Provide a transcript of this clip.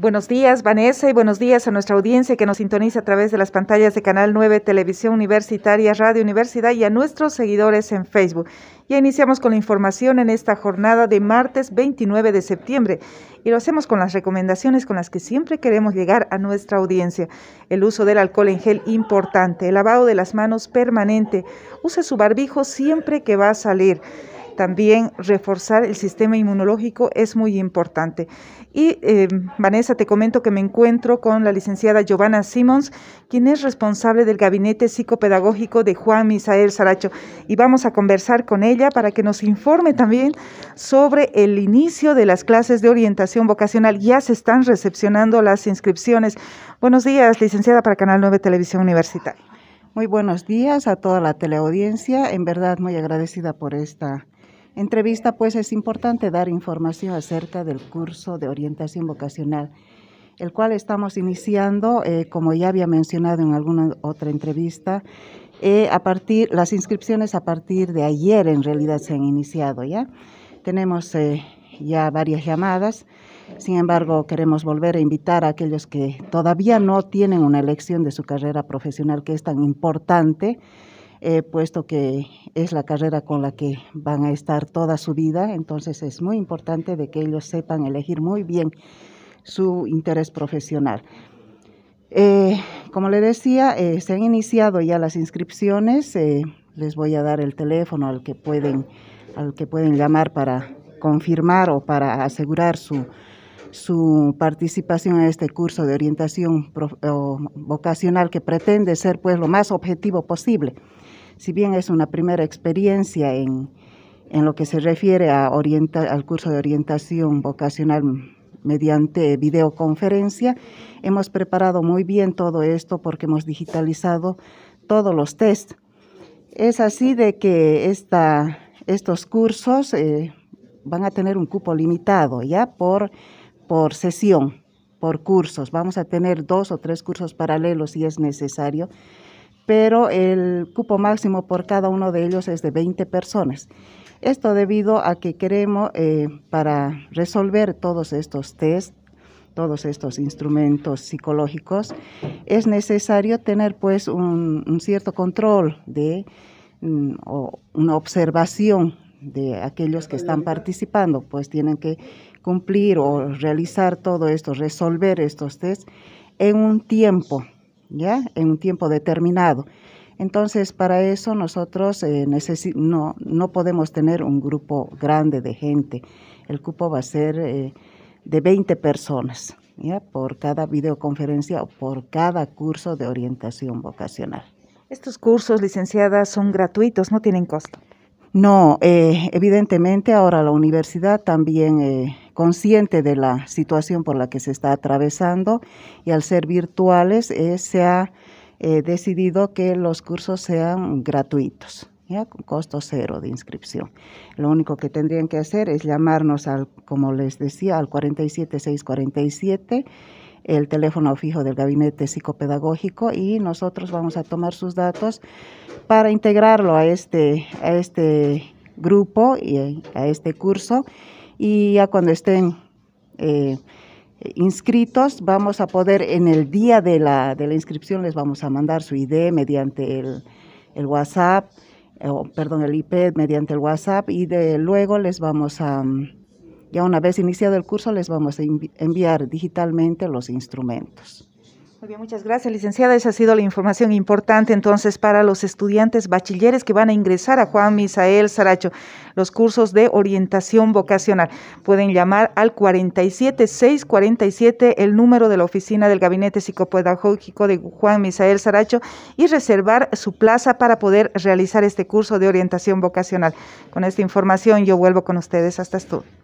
Buenos días, Vanessa, y buenos días a nuestra audiencia que nos sintoniza a través de las pantallas de Canal 9, Televisión Universitaria, Radio Universidad y a nuestros seguidores en Facebook. Ya iniciamos con la información en esta jornada de martes 29 de septiembre y lo hacemos con las recomendaciones con las que siempre queremos llegar a nuestra audiencia. El uso del alcohol en gel importante, el lavado de las manos permanente, use su barbijo siempre que va a salir también reforzar el sistema inmunológico es muy importante. Y eh, Vanessa, te comento que me encuentro con la licenciada Giovanna Simons, quien es responsable del gabinete psicopedagógico de Juan Misael Saracho. Y vamos a conversar con ella para que nos informe también sobre el inicio de las clases de orientación vocacional. Ya se están recepcionando las inscripciones. Buenos días, licenciada, para Canal 9 Televisión Universitaria. Muy buenos días a toda la teleaudiencia. En verdad, muy agradecida por esta entrevista, pues es importante dar información acerca del curso de orientación vocacional, el cual estamos iniciando, eh, como ya había mencionado en alguna otra entrevista, eh, a partir, las inscripciones a partir de ayer en realidad se han iniciado ya. Tenemos eh, ya varias llamadas. Sin embargo, queremos volver a invitar a aquellos que todavía no tienen una elección de su carrera profesional que es tan importante eh, puesto que es la carrera con la que van a estar toda su vida, entonces es muy importante de que ellos sepan elegir muy bien su interés profesional. Eh, como le decía, eh, se han iniciado ya las inscripciones. les voy a dar el teléfono al que pueden, al que pueden llamar para confirmar o para asegurar su, su participación en este curso de orientación vocacional que pretende ser pues lo más objetivo posible si bien es una primera experiencia en, lo que se refiere a orienta, al curso de orientación vocacional mediante videoconferencia, hemos preparado muy bien todo esto porque hemos digitalizado todos los test. Es así de que esta, estos cursos eh, van a tener un cupo limitado ya por, por sesión, por cursos. Vamos a tener dos o tres cursos paralelos si es necesario pero el cupo máximo por cada uno de ellos es de 20 personas. Esto debido a que queremos, eh, para resolver todos estos test, todos estos instrumentos psicológicos, es necesario tener pues un, cierto control de mm, o una observación de aquellos que están participando, pues tienen que cumplir o realizar todo esto, resolver estos test en un tiempo en un tiempo determinado. Entonces, para eso nosotros eh, no, podemos tener un grupo grande de gente. El cupo va a ser eh, de 20 personas ¿ya? por cada videoconferencia o por cada curso de orientación vocacional. Estos cursos, licenciadas, son gratuitos, no tienen costo. No, eh, evidentemente ahora la universidad también consciente de la situación por la que se está atravesando y al ser virtuales eh, se ha eh, decidido que los cursos sean gratuitos. ¿Ya? Con costo cero de inscripción. Lo único que tendrían que hacer es llamarnos al, como les decía, al 47647 el teléfono fijo del gabinete psicopedagógico y nosotros vamos a tomar sus datos para integrarlo a este, a este grupo y a este curso y ya cuando estén eh, inscritos vamos a poder en el día de la, de la inscripción les vamos a mandar su ID mediante el, WhatsApp, eh, o perdón, el IP mediante el WhatsApp y de luego les vamos a, mm, ya una vez iniciado el curso les vamos a enviar digitalmente los instrumentos. Muy bien, muchas gracias, licenciada. Esa ha sido la información importante entonces para los estudiantes bachilleres que van a ingresar a Juan Misael Saracho. Los cursos de orientación vocacional pueden llamar al 47647, el número de la oficina del Gabinete Psicopedagógico de Juan Misael Saracho, y reservar su plaza para poder realizar este curso de orientación vocacional. Con esta información yo vuelvo con ustedes hasta estudio.